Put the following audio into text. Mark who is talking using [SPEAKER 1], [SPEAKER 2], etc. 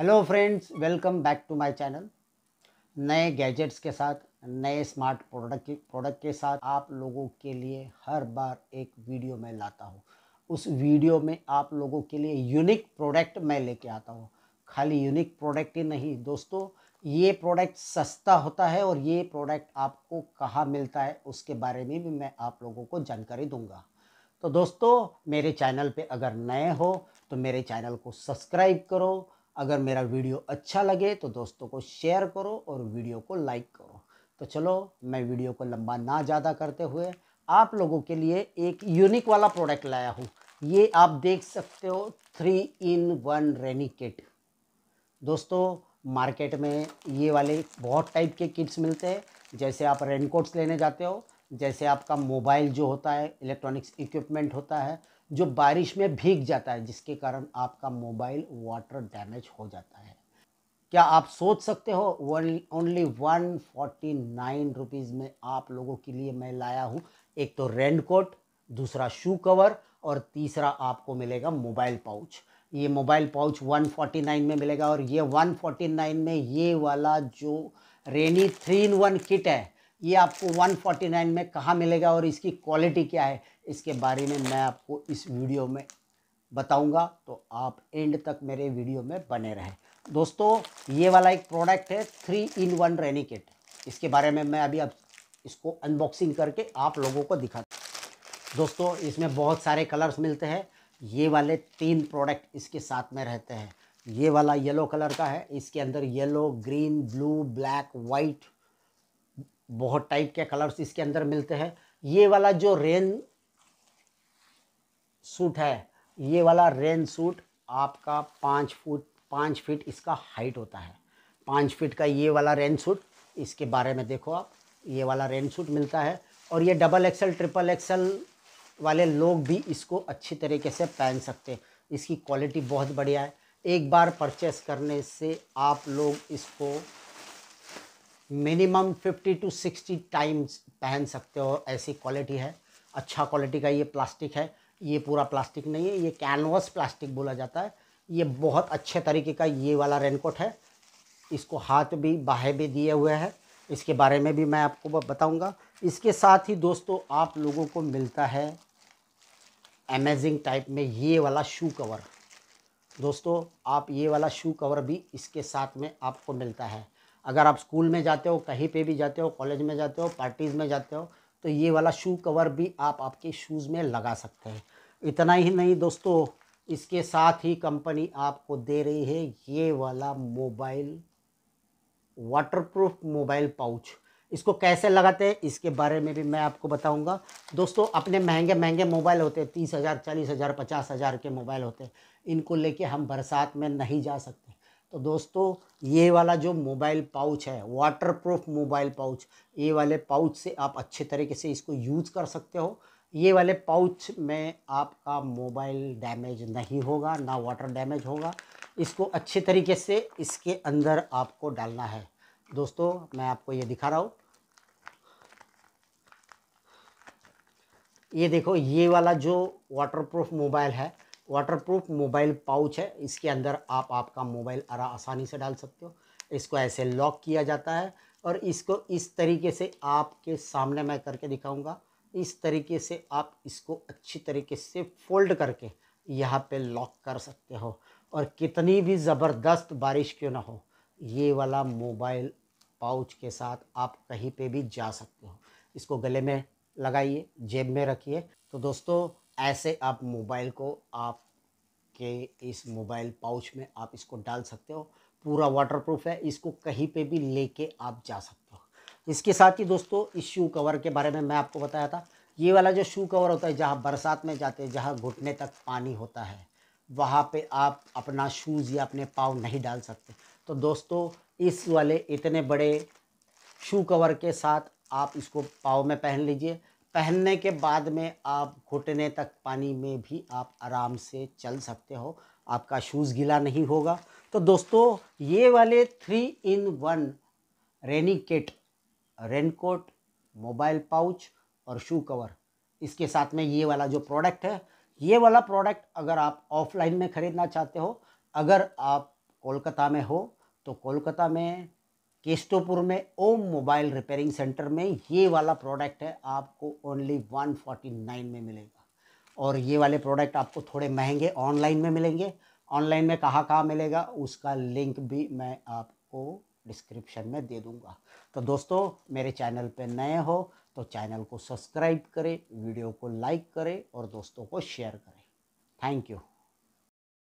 [SPEAKER 1] hello friends welcome back to my channel नए gadgets के साथ नए स्मार्ट प्रोडक्ट के प्रोडक्ट के साथ आप लोगों के लिए हर बार एक वीडियो मैं लाता हूँ उस वीडियो में आप लोगों के लिए यूनिक प्रोडक्ट मैं लेके आता हूँ खाली यूनिक प्रोडक्ट ही नहीं दोस्तों ये प्रोडक्ट सस्ता होता है और ये प्रोडक्ट आपको कहाँ मिलता है उसके बारे में भी मैं आप लोगों को जानकारी दूंगा तो दोस्तों मेरे चैनल पे अगर नए हो तो मेरे चैनल को सब्सक्राइब करो अगर मेरा वीडियो अच्छा लगे तो दोस्तों को शेयर करो और वीडियो को लाइक करो तो चलो मैं वीडियो को लंबा ना ज़्यादा करते हुए आप लोगों के लिए एक यूनिक वाला प्रोडक्ट लाया हूँ ये आप देख सकते हो three in one rainy kit दोस्तों मार्केट में ये वाले बहुत टाइप के किट्स मिलते हैं जैसे आप रेनकोट्स लेने जाते हो जैसे आपका मोबाइल जो होता है इलेक्ट्रॉनिक्स इक्विपमेंट होता है जो बारिश में भीग जाता है जिसके कारण आपका मोबाइल वाटर डैमेज हो जाता है क्या आप सोच सकते हो only one forty nine rupees में आप लोगों के लिए मैं लाया हूँ एक तो रेन कोट दूसरा शू कवर और तीसरा आपको मिलेगा मोबाइल पाउच ये मोबाइल पाउच 149 में मिलेगा और ये 149 में ये वाला जो rainy three in one kit है ये आपको 149 में कहाँ मिलेगा और इसकी क्वालिटी क्या है इसके बारे में मैं आपको इस वीडियो में बताऊंगा तो आप एंड तक मेरे वीडियो में बने रहें दोस्तों ये वाला एक प्रोडक्ट है थ्री इन वन रेनिकेट इसके बारे में मैं अभी अब इसको अनबॉक्सिंग करके आप लोगों को दिखा दोस्तों इसमें बहुत सारे कलर्स मिलते हैं ये वाले तीन प्रोडक्ट इसके साथ में रहते हैं ये वाला येलो कलर का है इसके अंदर yellow green blue black white बहुत टाइप के कलर्स इसके अंदर मिलते हैं ये वाला जो रेन सूट है ये वाला रेन सूट आपका पाँच फुट पाँच फीट इसका हाइट होता है पाँच फीट का ये वाला रेन सूट इसके बारे में देखो आप ये वाला रेन सूट मिलता है और ये डबल एक्सल ट्रिपल एक्सल वाले लोग भी इसको अच्छी तरीके से पहन सकते हैं इसकी क्वालिटी बहुत बढ़िया है एक बार परचेस करने से आप लोग इसको मिनिमम 50 टू 60 टाइम्स पहन सकते हो ऐसी क्वालिटी है अच्छा क्वालिटी का ये प्लास्टिक है ये पूरा प्लास्टिक नहीं है ये कैनवस प्लास्टिक बोला जाता है ये बहुत अच्छे तरीके का ये वाला रेनकोट है इसको हाथ भी बाहे भी दिए हुए है इसके बारे में भी मैं आपको बताऊंगा इसके साथ ही दोस्तों आप लोगों को मिलता है अमेजिंग टाइप में ये वाला शू कवर दोस्तों आप ये वाला शू कवर भी इसके साथ में आपको मिलता है अगर आप स्कूल में जाते हो कहीं पे भी जाते हो कॉलेज में जाते हो पार्टीज़ में जाते हो तो ये वाला शू कवर भी आप आपके शूज़ में लगा सकते हैं इतना ही नहीं दोस्तों इसके साथ ही कंपनी आपको दे रही है ये वाला मोबाइल वाटरप्रूफ मोबाइल पाउच इसको कैसे लगाते हैं इसके बारे में भी मैं आपको बताऊंगा दोस्तों अपने महंगे महंगे मोबाइल होते हैं तीस हज़ार चालीस हज़ार पचास हज़ार के मोबाइल होते हैं इनको लेके हम बरसात में नहीं जा सकते तो दोस्तों ये वाला जो मोबाइल पाउच है वाटर प्रूफ मोबाइल पाउच ये वाले पाउच से आप अच्छे तरीके से इसको यूज़ कर सकते हो ये वाले पाउच में आपका मोबाइल डैमेज नहीं होगा ना वाटर डैमेज होगा इसको अच्छे तरीके से इसके अंदर आपको डालना है दोस्तों मैं आपको ये दिखा रहा हूँ ये देखो ये वाला जो वाटर प्रूफ मोबाइल है वाटरप्रूफ मोबाइल पाउच है इसके अंदर आप आपका मोबाइल आसानी से डाल सकते हो इसको ऐसे लॉक किया जाता है और इसको इस तरीके से आपके सामने मैं करके दिखाऊंगा इस तरीके से आप इसको अच्छी तरीके से फोल्ड करके यहाँ पे लॉक कर सकते हो और कितनी भी ज़बरदस्त बारिश क्यों ना हो ये वाला मोबाइल पाउच के साथ आप कहीं पे भी जा सकते हो इसको गले में लगाइए जेब में रखिए तो दोस्तों ऐसे आप मोबाइल को आप के इस मोबाइल पाउच में आप इसको डाल सकते हो पूरा वाटरप्रूफ है इसको कहीं पे भी लेके आप जा सकते हो इसके साथ ही दोस्तों इस शू कवर के बारे में मैं आपको बताया था ये वाला जो शू कवर होता है जहाँ बरसात में जाते हैं जहाँ घुटने तक पानी होता है वहाँ पे आप अपना शूज़ या अपने पाँव नहीं डाल सकते तो दोस्तों इस वाले इतने बड़े शू कवर के साथ आप इसको पाँव में पहन लीजिए पहनने के बाद में आप घुटने तक पानी में भी आप आराम से चल सकते हो आपका शूज़ गीला नहीं होगा तो दोस्तों ये वाले three in one rainy kit raincoat mobile pouch और शू कवर इसके साथ में ये वाला जो प्रोडक्ट है ये वाला प्रोडक्ट अगर आप ऑफलाइन में ख़रीदना चाहते हो अगर आप कोलकाता में हो तो कोलकाता में केस्टोपुर में ओम मोबाइल रिपेयरिंग सेंटर में ये वाला प्रोडक्ट है आपको ओनली 149 में मिलेगा और ये वाले प्रोडक्ट आपको थोड़े महंगे ऑनलाइन में मिलेंगे ऑनलाइन में कहाँ कहाँ मिलेगा उसका लिंक भी मैं आपको डिस्क्रिप्शन में दे दूँगा तो दोस्तों मेरे चैनल पर नए हो तो चैनल को सब्सक्राइब करें वीडियो को लाइक करें और दोस्तों को शेयर करें थैंक यू